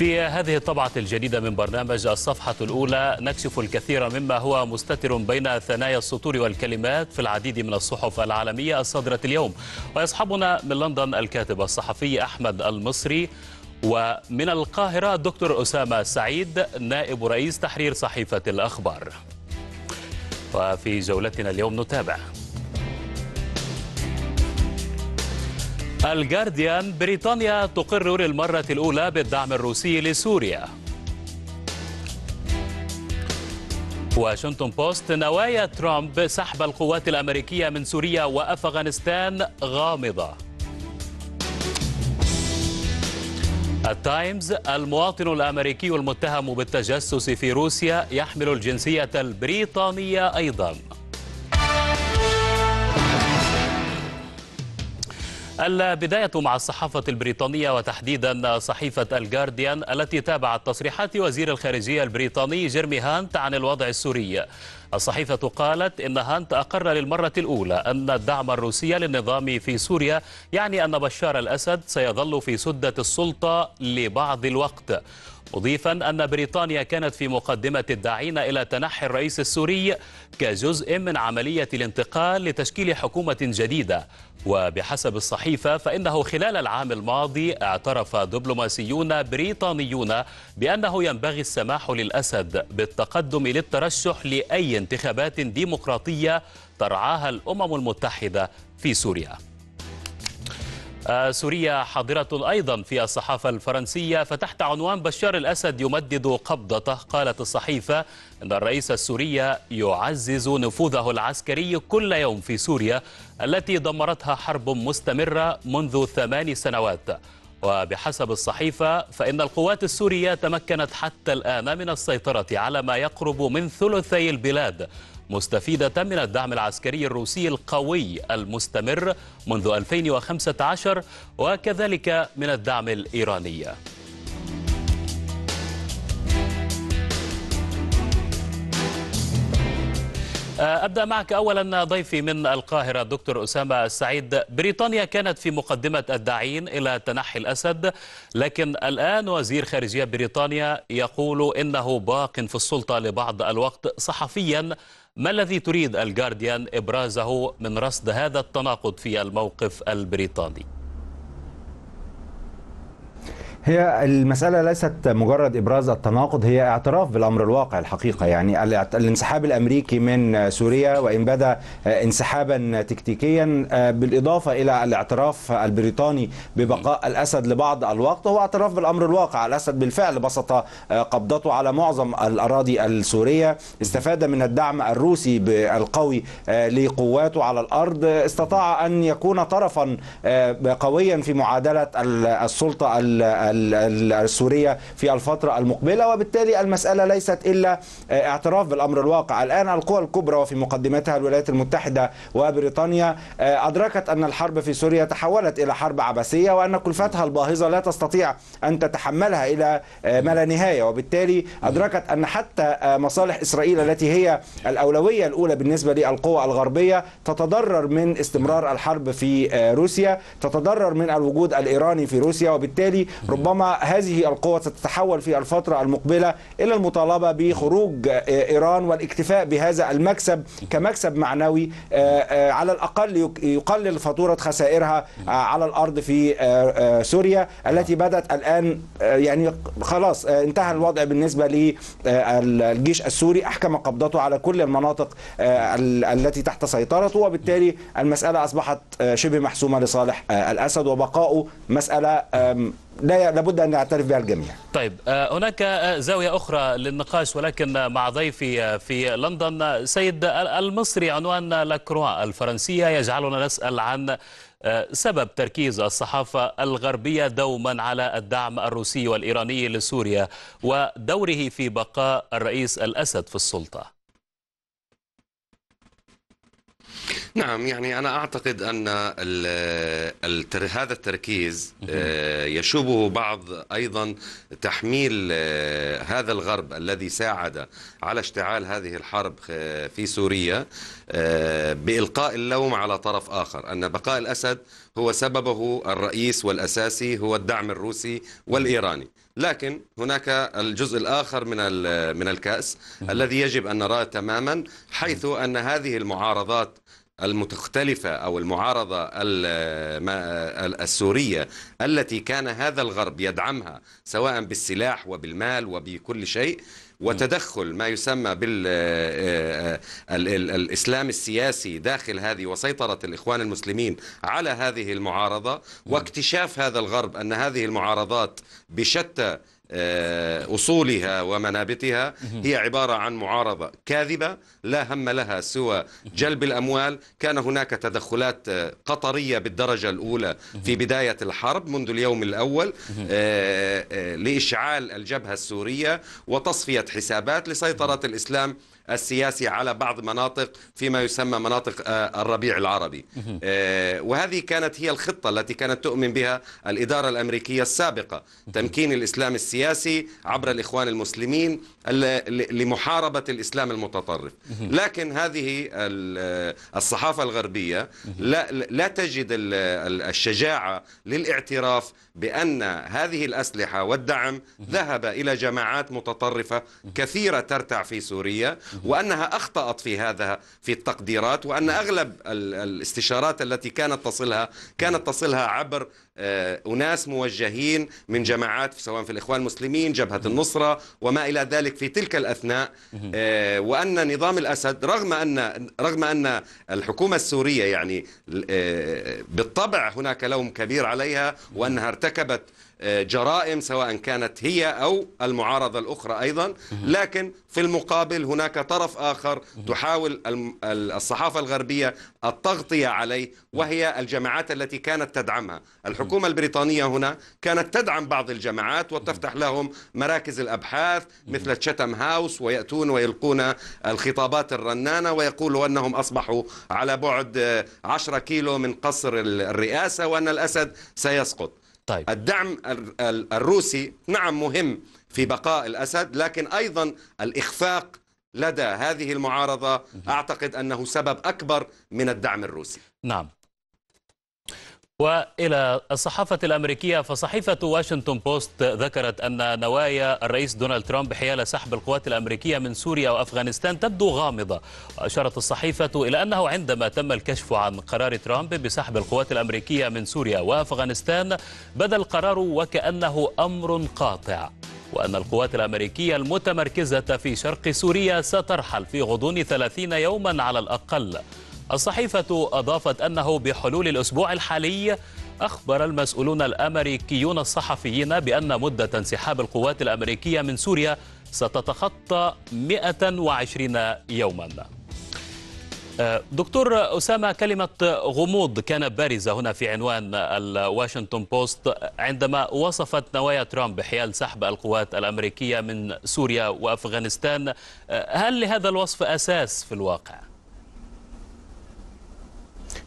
في هذه الطبعة الجديدة من برنامج الصفحة الأولى نكشف الكثير مما هو مستتر بين ثنايا السطور والكلمات في العديد من الصحف العالمية الصادرة اليوم ويصحبنا من لندن الكاتب الصحفي أحمد المصري ومن القاهرة دكتور أسامة سعيد نائب رئيس تحرير صحيفة الأخبار وفي جولتنا اليوم نتابع الجارديان بريطانيا تقر للمرة الأولى بالدعم الروسي لسوريا واشنطن بوست نوايا ترامب سحب القوات الأمريكية من سوريا وأفغانستان غامضة التايمز المواطن الأمريكي المتهم بالتجسس في روسيا يحمل الجنسية البريطانية أيضاً البداية مع الصحافة البريطانية وتحديدا صحيفة الجارديان التي تابعت تصريحات وزير الخارجية البريطاني جيرمي هانت عن الوضع السوري الصحيفة قالت إن هانت أقر للمرة الأولى أن الدعم الروسي للنظام في سوريا يعني أن بشار الأسد سيظل في سدة السلطة لبعض الوقت مضيفا أن بريطانيا كانت في مقدمة الداعين إلى تنحي الرئيس السوري كجزء من عملية الانتقال لتشكيل حكومة جديدة وبحسب الصحيفة فإنه خلال العام الماضي اعترف دبلوماسيون بريطانيون بأنه ينبغي السماح للأسد بالتقدم للترشح لأي انتخابات ديمقراطية ترعاها الأمم المتحدة في سوريا آه، سوريا حاضرة أيضا في الصحافة الفرنسية فتحت عنوان بشار الأسد يمدد قبضته قالت الصحيفة أن الرئيس السوري يعزز نفوذه العسكري كل يوم في سوريا التي دمرتها حرب مستمرة منذ ثمان سنوات وبحسب الصحيفة فإن القوات السورية تمكنت حتى الآن من السيطرة على ما يقرب من ثلثي البلاد مستفيدة من الدعم العسكري الروسي القوي المستمر منذ 2015 وكذلك من الدعم الإيراني آه، أبدأ معك أولا ضيفي من القاهرة دكتور أسامة السعيد بريطانيا كانت في مقدمة الداعين إلى تنحي الأسد لكن الآن وزير خارجية بريطانيا يقول إنه باق في السلطة لبعض الوقت صحفيا ما الذي تريد الجارديان إبرازه من رصد هذا التناقض في الموقف البريطاني؟ هي المسألة ليست مجرد إبراز التناقض هي اعتراف بالأمر الواقع الحقيقة يعني الانسحاب الأمريكي من سوريا وإن بدا انسحابا تكتيكيا آه، بالإضافة إلى الاعتراف البريطاني ببقاء الأسد لبعض الوقت هو اعتراف بالأمر الواقع الأسد بالفعل بسط آه، قبضته على معظم الأراضي السورية استفاد من الدعم الروسي القوي آه، لقواته على الأرض استطاع أن يكون طرفا قويا في معادلة السلطة السورية في الفترة المقبلة وبالتالي المسألة ليست إلا آه، اعتراف بالأمر الواقع الآن القوى الكبرى وفي مقدمتها الولايات المتحدة وبريطانيا آه، أدركت أن الحرب في سوريا تحولت إلى حرب عبثية وأن كلفتها الباهظة لا تستطيع أن تتحملها إلى آه، ما لا نهاية وبالتالي أدركت أن حتى مصالح إسرائيل التي هي الأولوية الأولى بالنسبة للقوى الغربية تتضرر من استمرار الحرب في روسيا تتضرر من الوجود الإيراني في روسيا وبالتالي ربما ربما هذه القوة ستتحول في الفترة المقبلة إلى المطالبة بخروج آه، إيران والاكتفاء بهذا المكسب كمكسب معنوي آه، آه، على الأقل يقلل فاتورة خسائرها على الأرض في سوريا التي بدأت الآن يعني خلاص انتهى الوضع بالنسبة للجيش السوري أحكم قبضته على كل المناطق التي تحت سيطرته وبالتالي المسألة أصبحت شبه محسومة لصالح الأسد وبقاؤه مسألة لا لابد ان يعترف بها الجميع. طيب آه، هناك آه، زاويه اخرى للنقاش ولكن آه، مع ضيفي في لندن سيد المصري عنوان لاكروا الفرنسيه يجعلنا نسال عن سبب تركيز الصحافة الغربية دوما على الدعم الروسي والإيراني لسوريا ودوره في بقاء الرئيس الأسد في السلطة نعم يعني أنا أعتقد أن هذا التركيز آه، يشوبه بعض أيضا تحميل آه، هذا الغرب الذي ساعد على اشتعال هذه الحرب آه، في سوريا بإلقاء اللوم على طرف آخر أن بقاء الأسد هو سببه الرئيس والأساسي هو الدعم الروسي والإيراني لكن هناك الجزء الآخر من من الكأس الذي يجب أن نراه تماما حيث أن هذه المعارضات المختلفة أو المعارضة السورية التي كان هذا الغرب يدعمها سواء بالسلاح وبالمال وبكل شيء وتدخل ما يسمى بالإسلام آه، آه، السياسي داخل هذه وسيطرة الإخوان المسلمين على هذه المعارضة نعم. واكتشاف هذا الغرب أن هذه المعارضات بشتى آه، أصولها ومنابتها هي عبارة عن معارضة كاذبة لا هم لها سوى جلب الأموال كان هناك تدخلات آه، قطرية بالدرجة الأولى في بداية الحرب منذ اليوم الأول آه، لإشعال الجبهة السورية وتصفية حسابات لسيطرة الإسلام السياسي على بعض مناطق فيما يسمى مناطق آه، الربيع العربي آه، وهذه كانت هي الخطة التي كانت تؤمن بها الإدارة الأمريكية السابقة تمكين الإسلام السياسي عبر الإخوان المسلمين لمحاربة الإسلام المتطرف لكن هذه الصحافة الغربية لا, لا تجد الشجاعة للاعتراف بأن هذه الأسلحة والدعم ذهب إلى جماعات متطرفة كثيرة ترتع في سوريا وأنها أخطأت في هذا في التقديرات وأن أغلب الاستشارات التي كانت تصلها كانت تصلها عبر آه، أناس موجهين من جماعات سواء في الإخوان المسلمين جبهة النصرة وما إلى ذلك في تلك الأثناء آه، وأن نظام الأسد رغم أن رغم أن الحكومة السورية يعني آه، بالطبع هناك لوم كبير عليها وأنها ارتكبت جرائم سواء كانت هي أو المعارضة الأخرى أيضا لكن في المقابل هناك طرف آخر تحاول الصحافة الغربية التغطية عليه وهي الجماعات التي كانت تدعمها الحكومة البريطانية هنا كانت تدعم بعض الجماعات وتفتح لهم مراكز الأبحاث مثل تشتم هاوس ويأتون ويلقون الخطابات الرنانة ويقولوا أنهم أصبحوا على بعد 10 كيلو من قصر الرئاسة وأن الأسد سيسقط طيب. الدعم الروسي نعم مهم في بقاء الأسد لكن أيضا الإخفاق لدى هذه المعارضة أعتقد أنه سبب أكبر من الدعم الروسي نعم والى الصحافه الامريكيه فصحيفه واشنطن بوست ذكرت ان نوايا الرئيس دونالد ترامب حيال سحب القوات الامريكيه من سوريا وافغانستان تبدو غامضه واشارت الصحيفه الى انه عندما تم الكشف عن قرار ترامب بسحب القوات الامريكيه من سوريا وافغانستان بدا القرار وكانه امر قاطع وأن القوات الأمريكية المتمركزة في شرق سوريا سترحل في غضون 30 يوما على الأقل الصحيفة أضافت أنه بحلول الأسبوع الحالي أخبر المسؤولون الأمريكيون الصحفيين بأن مدة انسحاب القوات الأمريكية من سوريا ستتخطى 120 يوماً آه، دكتور أسامة كلمة غموض كانت بارزة هنا في عنوان الواشنطن بوست عندما وصفت نوايا ترامب حيال سحب القوات الأمريكية من سوريا وأفغانستان آه، هل لهذا الوصف أساس في الواقع؟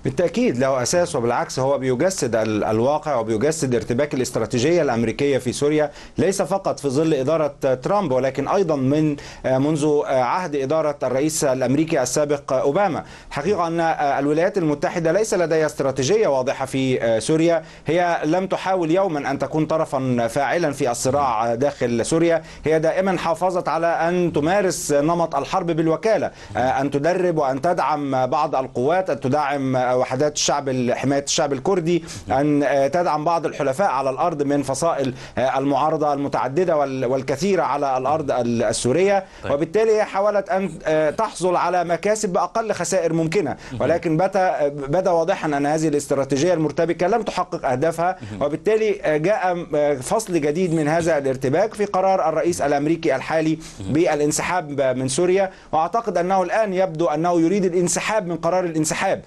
بالتأكيد له أساس وبالعكس هو بيجسد الواقع وبيجسد ارتباك الاستراتيجية الأمريكية في سوريا ليس فقط في ظل إدارة ترامب ولكن أيضا من آه، منذ آه، عهد إدارة الرئيس الأمريكي السابق آه، أوباما حقيقة أن الولايات المتحدة ليس لديها استراتيجية واضحة في سوريا هي لم تحاول يوما أن تكون طرفا فاعلا في الصراع داخل سوريا هي دائما حافظت على أن تمارس نمط الحرب بالوكالة أن تدرب وأن تدعم بعض القوات أن تدعم وحدات الشعب حماية الشعب الكردي أن آه، تدعم بعض الحلفاء على الأرض من فصائل آه، المعارضة المتعددة والكثيرة على الأرض السورية طيب. وبالتالي هي حاولت أن آه، تحصل على مكاسب بأقل خسائر ممكنة ولكن بدا بدا واضحا أن هذه الاستراتيجية المرتبكة لم تحقق أهدافها وبالتالي جاء فصل جديد من هذا الارتباك في قرار الرئيس الأمريكي الحالي بالانسحاب من سوريا وأعتقد أنه الآن يبدو أنه يريد الانسحاب من قرار الانسحاب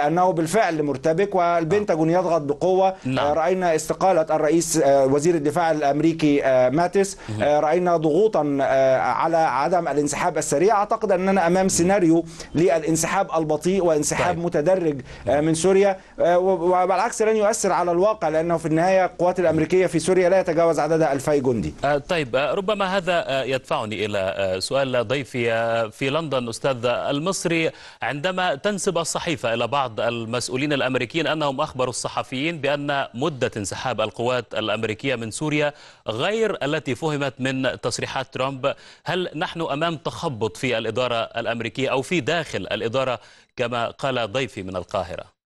لأنه بالفعل مرتبك والبنتاجون نعم. يضغط بقوة آه، نعم. رأينا استقالة الرئيس آه، وزير الدفاع الأمريكي آه، ماتس رأينا ضغوطا على عدم الانسحاب السريع أعتقد أننا أمام سيناريو للانسحاب البطيء وانسحاب طيب. متدرج نعم. من سوريا وبالعكس لن يؤثر على الواقع لأنه في النهاية القوات الأمريكية في سوريا لا يتجاوز عدد 2000 جندي طيب ربما هذا يدفعني إلى سؤال ضيفي في لندن أستاذ المصري عندما تنسب الصحيفة إلى بعض بعض المسؤولين الأمريكيين أنهم أخبروا الصحفيين بأن مدة انسحاب القوات الأمريكية من سوريا غير التي فهمت من تصريحات ترامب هل نحن أمام تخبط في الإدارة الأمريكية أو في داخل الإدارة كما قال ضيفي من القاهرة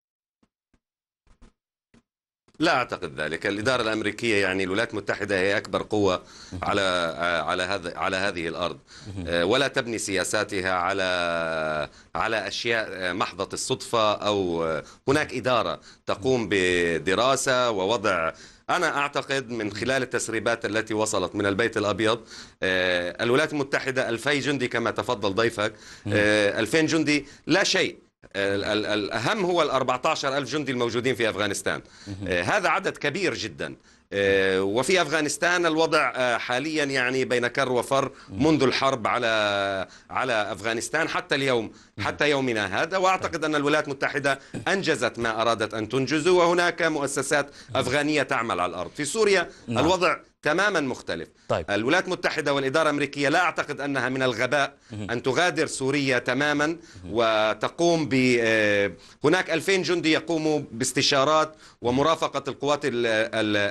لا اعتقد ذلك الاداره الامريكيه يعني الولايات المتحده هي اكبر قوه على على هذا على هذه الارض آه، ولا تبني سياساتها على على اشياء آه، محضه الصدفه او آه، هناك اداره تقوم بدراسه ووضع أنا أعتقد من خلال التسريبات التي وصلت من البيت الأبيض الولايات المتحدة 2000 جندي كما تفضل ضيفك 2000 جندي لا شيء الأهم هو ال 14 ألف جندي الموجودين في أفغانستان آه، هذا عدد كبير جدا آه، وفي أفغانستان الوضع آه، حاليا يعني بين كر وفر منذ الحرب على على أفغانستان حتى اليوم حتى يومنا هذا وأعتقد أن الولايات المتحدة أنجزت ما أرادت أن تنجزه وهناك مؤسسات أفغانية تعمل على الأرض في سوريا نعم. الوضع تماما مختلف طيب. الولايات المتحدة والإدارة الأمريكية لا أعتقد أنها من الغباء أن تغادر سوريا تماما وتقوم ب آه، هناك 2000 جندي يقوموا باستشارات ومرافقة القوات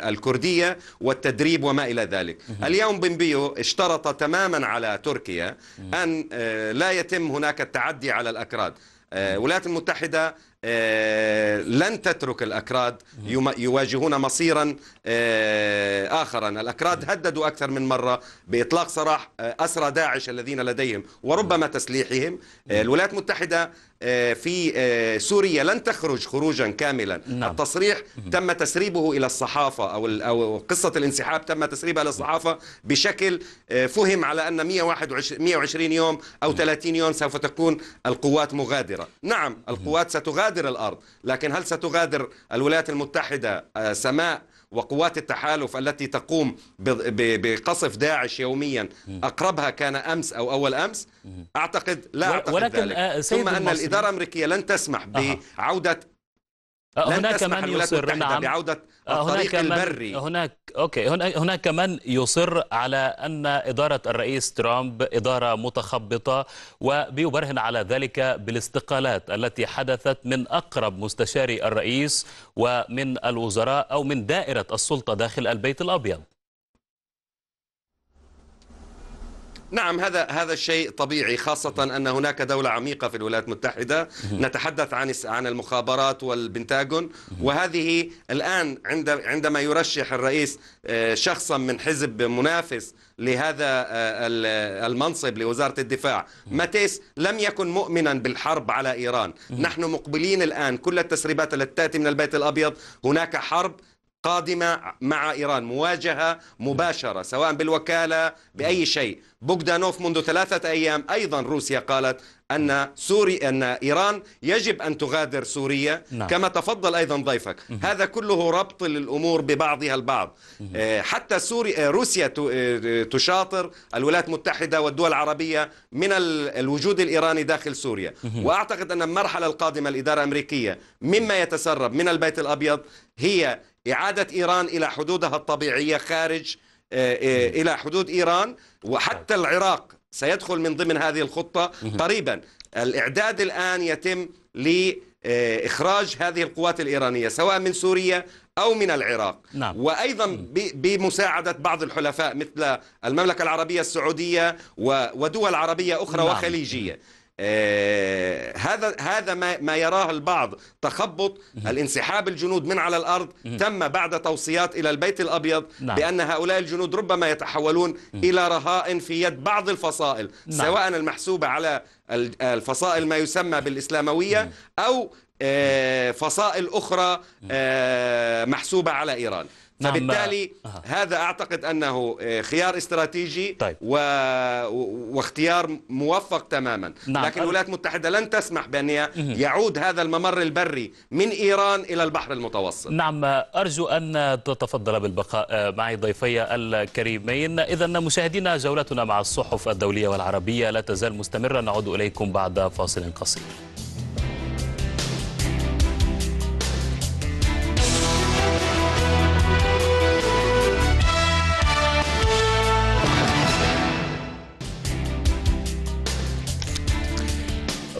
الكردية والتدريب وما إلى ذلك اليوم بنبيو اشترط تماما على تركيا أن آه، لا يتم هناك التعدي على الأكراد الولايات آه، المتحدة آه، لن تترك الأكراد يواجهون مصيرا آه، آخرا الأكراد هددوا أكثر من مرة بإطلاق سراح آه، أسرى داعش الذين لديهم وربما تسليحهم الولايات المتحدة في سوريا لن تخرج خروجا كاملا نعم. التصريح تم تسريبه إلى الصحافة أو, قصة الانسحاب تم تسريبها إلى الصحافة بشكل فهم على أن 121 يوم أو 30 يوم سوف تكون القوات مغادرة نعم القوات ستغادر تغادر الارض، لكن هل ستغادر الولايات المتحده آه، سماء وقوات التحالف التي تقوم بقصف داعش يوميا اقربها كان امس او اول امس اعتقد لا اعتقد ولكن ذلك آه، ثم ان الاداره الامريكيه لن تسمح بعوده آه، هناك من يصر نعم بعودة آه، الطريق البري هناك اوكي هناك هناك من يصر على ان اداره الرئيس ترامب اداره متخبطه وبيبرهن على ذلك بالاستقالات التي حدثت من اقرب مستشاري الرئيس ومن الوزراء او من دائره السلطه داخل البيت الابيض نعم هذا هذا الشيء طبيعي خاصة أن هناك دولة عميقة في الولايات المتحدة نتحدث عن عن المخابرات والبنتاغون وهذه الآن عند عندما يرشح الرئيس آه، شخصا من حزب منافس لهذا آه، المنصب لوزارة الدفاع ماتيس لم يكن مؤمنا بالحرب على إيران نحن مقبلين الآن كل التسريبات التي تأتي من البيت الأبيض هناك حرب قادمة مع إيران مواجهة مباشرة سواء بالوكالة بأي شيء بوغدانوف منذ ثلاثة أيام أيضا روسيا قالت أن سوري أن إيران يجب أن تغادر سوريا نعم. كما تفضل أيضا ضيفك هذا كله ربط للأمور ببعضها البعض آه، حتى سوري آه، روسيا آه، تشاطر الولايات المتحدة والدول العربية من الوجود الإيراني داخل سوريا وأعتقد أن المرحلة القادمة الإدارة الأمريكية مما يتسرب من البيت الأبيض هي إعادة إيران إلى حدودها الطبيعية خارج آه، آه، إلى حدود إيران وحتى نعم. العراق سيدخل من ضمن هذه الخطة قريبا الإعداد الآن يتم لإخراج آه، هذه القوات الإيرانية سواء من سوريا أو من العراق نعم. وأيضا بمساعدة بعض الحلفاء مثل المملكة العربية السعودية ودول عربية أخرى نعم. وخليجية آه، هذا هذا ما, ما يراه البعض تخبط الانسحاب الجنود من على الارض تم بعد توصيات الى البيت الابيض نعم. بان هؤلاء الجنود ربما يتحولون الى رهائن في يد بعض الفصائل نعم. سواء المحسوبه على الفصائل ما يسمى بالاسلامويه او آه، فصائل اخرى آه، محسوبه على ايران نعم، فبالتالي أه. هذا اعتقد انه آه، خيار استراتيجي طيب. و... واختيار موفق تماما نعم. لكن الولايات المتحده لن تسمح بان يعود هذا الممر البري من ايران الى البحر المتوسط نعم ارجو ان تتفضل بالبقاء آه، معي ضيفي الكريمين اذا مشاهدينا جولتنا مع الصحف الدوليه والعربيه لا تزال مستمره نعود اليكم بعد فاصل قصير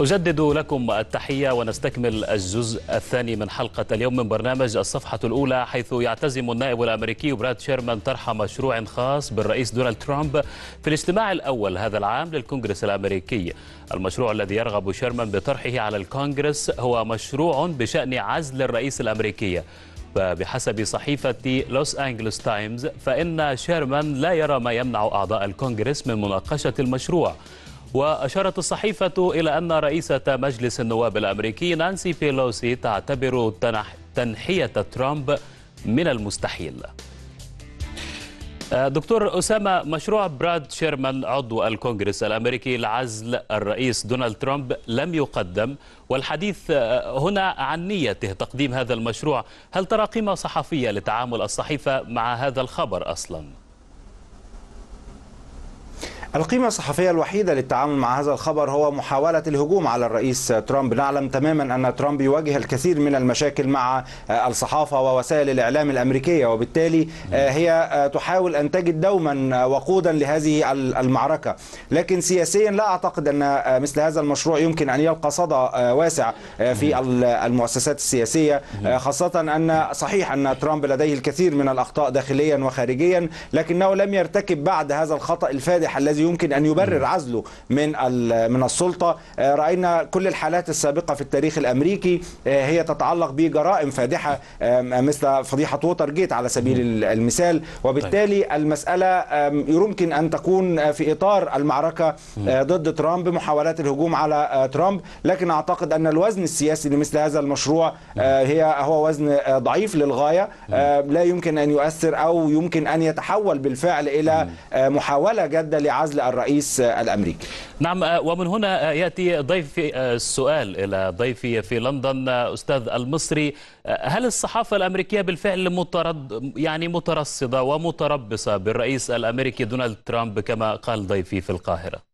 أجدد لكم التحية ونستكمل الجزء الثاني من حلقة اليوم من برنامج الصفحة الأولى حيث يعتزم النائب الأمريكي براد شيرمان طرح مشروع خاص بالرئيس دونالد ترامب في الاجتماع الأول هذا العام للكونغرس الأمريكي المشروع الذي يرغب شيرمان بطرحه على الكونغرس هو مشروع بشأن عزل الرئيس الأمريكي فبحسب صحيفة لوس أنجلوس تايمز فإن شيرمان لا يرى ما يمنع أعضاء الكونغرس من مناقشة المشروع وأشارت الصحيفة إلى أن رئيسة مجلس النواب الأمريكي نانسي بيلوسي تعتبر تنحية ترامب من المستحيل آه، دكتور أسامة مشروع براد شيرمان عضو الكونغرس الأمريكي لعزل الرئيس دونالد ترامب لم يقدم والحديث آه، هنا عن نيته تقديم هذا المشروع هل ترى قيمة صحفية لتعامل الصحيفة مع هذا الخبر أصلاً؟ القيمة الصحفية الوحيدة للتعامل مع هذا الخبر هو محاولة الهجوم على الرئيس ترامب نعلم تماما أن ترامب يواجه الكثير من المشاكل مع الصحافة ووسائل الإعلام الأمريكية وبالتالي آه، هي آه، تحاول أن تجد دوما آه، وقودا لهذه المعركة لكن سياسيا لا أعتقد أن مثل هذا المشروع يمكن أن يلقى صدى واسع في المؤسسات السياسية خاصة أن صحيح أن ترامب لديه الكثير من الأخطاء داخليا وخارجيا لكنه لم يرتكب بعد هذا الخطأ الفادح الذي الذي يمكن ان يبرر عزله من من السلطه آه، راينا كل الحالات السابقه في التاريخ الامريكي آه، هي تتعلق بجرائم فادحه مثل فضيحه ووتر جيت على سبيل المثال وبالتالي طيب. المساله يمكن ان تكون في اطار المعركه آه، ضد ترامب محاولات الهجوم على ترامب لكن اعتقد ان الوزن السياسي لمثل هذا المشروع هي هو وزن ضعيف للغايه لا يمكن ان يؤثر او يمكن ان يتحول بالفعل الى محاوله جاده لعزل عزل الرئيس الأمريكي نعم آه، ومن هنا آه، يأتي ضيفي آه، السؤال إلى ضيفي في لندن أستاذ المصري هل الصحافة الأمريكية بالفعل مترد يعني مترصدة ومتربصة بالرئيس الأمريكي دونالد ترامب كما قال ضيفي في القاهرة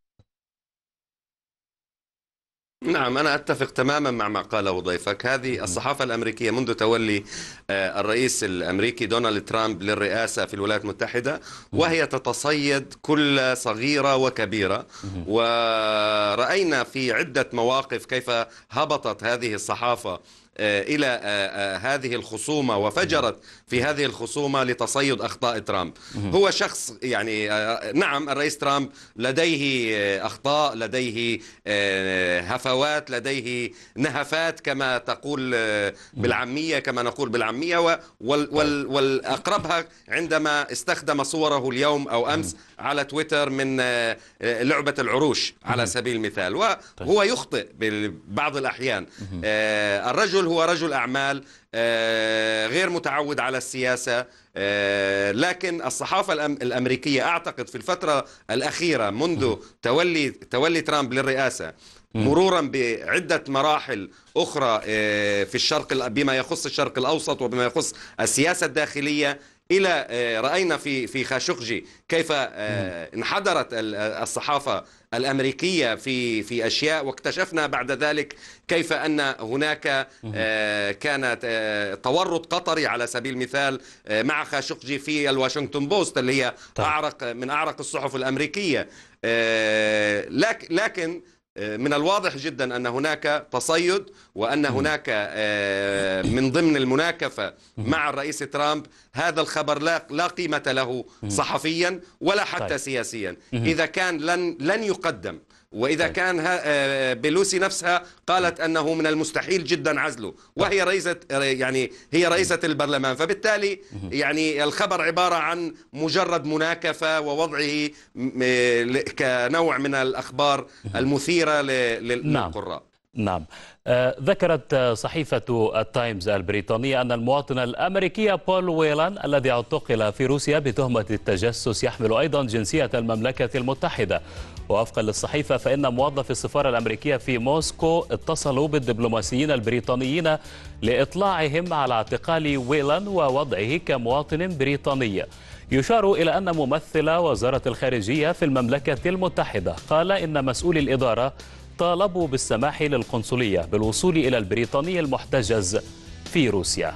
نعم أنا أتفق تماما مع ما قاله ضيفك هذه الصحافة الأمريكية منذ تولي آه، الرئيس الأمريكي دونالد ترامب للرئاسة في الولايات المتحدة وهي تتصيد كل صغيرة وكبيرة ورأينا في عدة مواقف كيف هبطت هذه الصحافة آه، الى آه، آه، هذه الخصومه وفجرت في هذه الخصومه لتصيد اخطاء ترامب هو شخص يعني نعم الرئيس ترامب لديه اخطاء لديه هفوات لديه نهفات كما تقول بالعاميه كما نقول بالعاميه والاقربها طيب. عندما استخدم صوره اليوم او امس على تويتر من لعبه العروش على سبيل المثال طيب. وهو يخطئ بعض الاحيان الرجل هو رجل أعمال آه، غير متعود على السياسة آه، لكن الصحافة الأمريكية أعتقد في الفترة الأخيرة منذ تولي, تولي ترامب للرئاسة مرورا بعدة مراحل أخرى آه، في الشرق بما يخص الشرق الأوسط وبما يخص السياسة الداخلية الى راينا في في خاشقجي كيف انحدرت الصحافه الامريكيه في في اشياء واكتشفنا بعد ذلك كيف ان هناك آه، كانت آه، تورط قطري على سبيل المثال آه، مع خاشقجي في الواشنطن بوست اللي هي طيب. اعرق من اعرق الصحف الامريكيه لكن آه، من الواضح جدا ان هناك تصيد وان هناك آه، من ضمن المناكفه مع الرئيس ترامب هذا الخبر لا قيمه له صحفيا ولا طيب. حتى سياسيا اذا كان لن لن يقدم وإذا طيب. كان آه، آه، بيلوسي نفسها قالت نعم. أنه من المستحيل جدا عزله وهي طيب. رئيسة آه، يعني هي رئيسة البرلمان فبالتالي يعني الخبر عبارة عن مجرد مناكفة ووضعه كنوع من الأخبار المثيرة نعم. للقراء نعم ذكرت صحيفة التايمز البريطانية أن المواطن الأمريكي بول ويلان الذي اعتقل في روسيا بتهمة التجسس يحمل أيضا جنسية المملكة المتحدة ووفقا للصحيفة فإن موظفي السفارة الأمريكية في موسكو اتصلوا بالدبلوماسيين البريطانيين لإطلاعهم على اعتقال ويلان ووضعه كمواطن بريطاني يشار إلى أن ممثل وزارة الخارجية في المملكة المتحدة قال إن مسؤول الإدارة طالبوا بالسماح للقنصلية بالوصول إلى البريطاني المحتجز في روسيا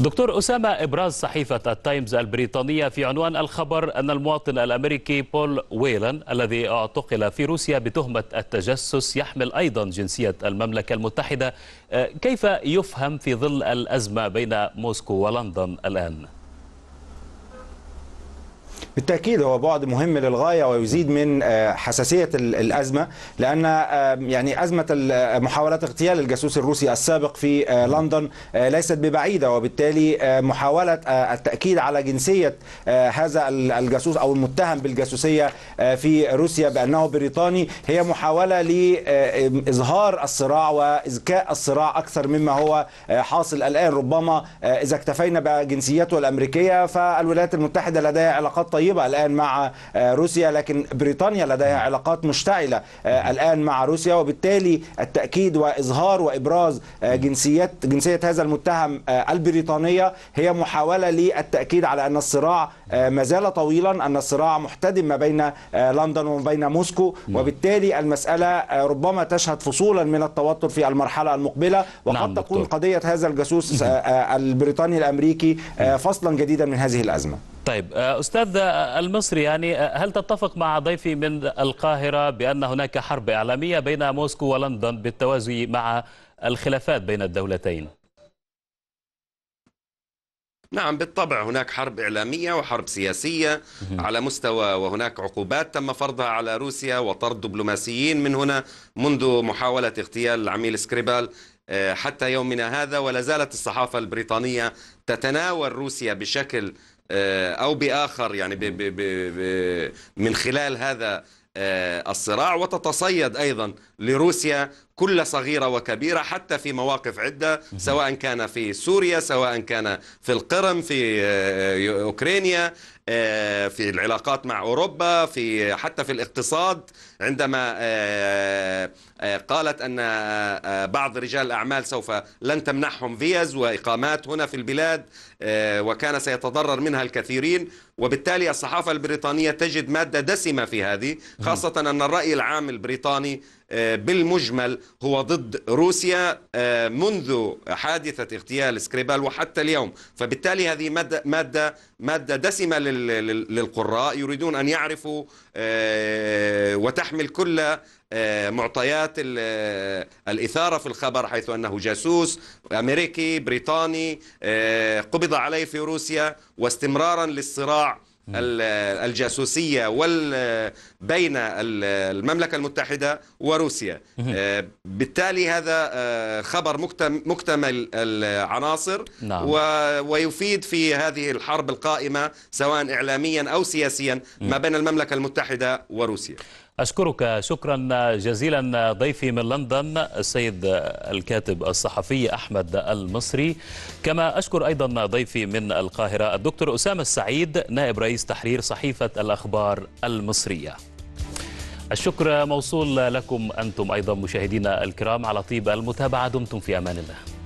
دكتور أسامة إبراز صحيفة التايمز البريطانية في عنوان الخبر أن المواطن الأمريكي بول ويلان الذي اعتقل في روسيا بتهمة التجسس يحمل أيضا جنسية المملكة المتحدة آه، كيف يفهم في ظل الأزمة بين موسكو ولندن الآن؟ بالتاكيد هو بعد مهم للغايه ويزيد من آه، حساسيه الازمه لان آه، يعني ازمه آه، محاولات اغتيال الجاسوس الروسي السابق في لندن ليست ببعيده وبالتالي محاوله التاكيد على جنسيه هذا الجاسوس او المتهم بالجاسوسيه في روسيا بانه بريطاني هي محاوله لاظهار الصراع واذكاء الصراع اكثر مما هو حاصل الان ربما اذا اكتفينا بجنسيته الامريكيه فالولايات المتحده لديها علاقات طيبه طيبة الآن مع آه، روسيا لكن بريطانيا لديها علاقات مشتعلة آه، الآن مع روسيا وبالتالي التأكيد وإظهار وإبراز آه، جنسية جنسية هذا المتهم البريطانية هي محاولة للتأكيد على أن الصراع آه، ما زال طويلا أن الصراع محتدم ما بين آه، لندن وما بين موسكو نعم. وبالتالي المسألة آه، ربما تشهد فصولا من التوتر في المرحلة المقبلة نعم، وقد نعم تكون دكتور. قضية هذا الجاسوس البريطاني الأمريكي فصلا جديدا من هذه الأزمة طيب أستاذ المصري يعني هل تتفق مع ضيفي من القاهرة بأن هناك حرب إعلامية بين موسكو ولندن بالتوازي مع الخلافات بين الدولتين؟ نعم بالطبع هناك حرب إعلامية وحرب سياسية على مستوى وهناك عقوبات تم فرضها على روسيا وطرد دبلوماسيين من هنا منذ محاولة اغتيال العميل سكريبال آه، حتى يومنا هذا ولا زالت الصحافة البريطانية تتناول روسيا بشكل آه، أو بآخر يعني بـ بـ بـ من خلال هذا آه، الصراع وتتصيد أيضا لروسيا كل صغيرة وكبيرة حتى في مواقف عدة سواء كان في سوريا سواء كان في القرم في آه، أوكرانيا آه، في العلاقات مع أوروبا في حتى في الاقتصاد عندما آه، قالت أن بعض رجال الأعمال سوف لن تمنحهم فيز وإقامات هنا في البلاد وكان سيتضرر منها الكثيرين وبالتالي الصحافة البريطانية تجد مادة دسمة في هذه خاصة أن الرأي العام البريطاني آه، بالمجمل هو ضد روسيا آه، منذ حادثة اغتيال سكريبال وحتى اليوم فبالتالي هذه مادة, مادة, مادة دسمة للقراء يريدون أن يعرفوا آه، وتحمل كل معطيات الإثارة في الخبر حيث أنه جاسوس أمريكي بريطاني قبض عليه في روسيا واستمرارا للصراع الجاسوسية بين المملكة المتحدة وروسيا آه، بالتالي هذا آه، خبر مكتمل العناصر نعم. ويفيد في هذه الحرب القائمة سواء إعلاميا أو سياسيا ما بين المملكة المتحدة وروسيا أشكرك شكرا جزيلا ضيفي من لندن السيد الكاتب الصحفي أحمد المصري كما أشكر أيضا ضيفي من القاهرة الدكتور أسامة السعيد نائب رئيس تحرير صحيفة الأخبار المصرية الشكر موصول لكم أنتم أيضا مشاهدينا الكرام على طيب المتابعة دمتم في أمان الله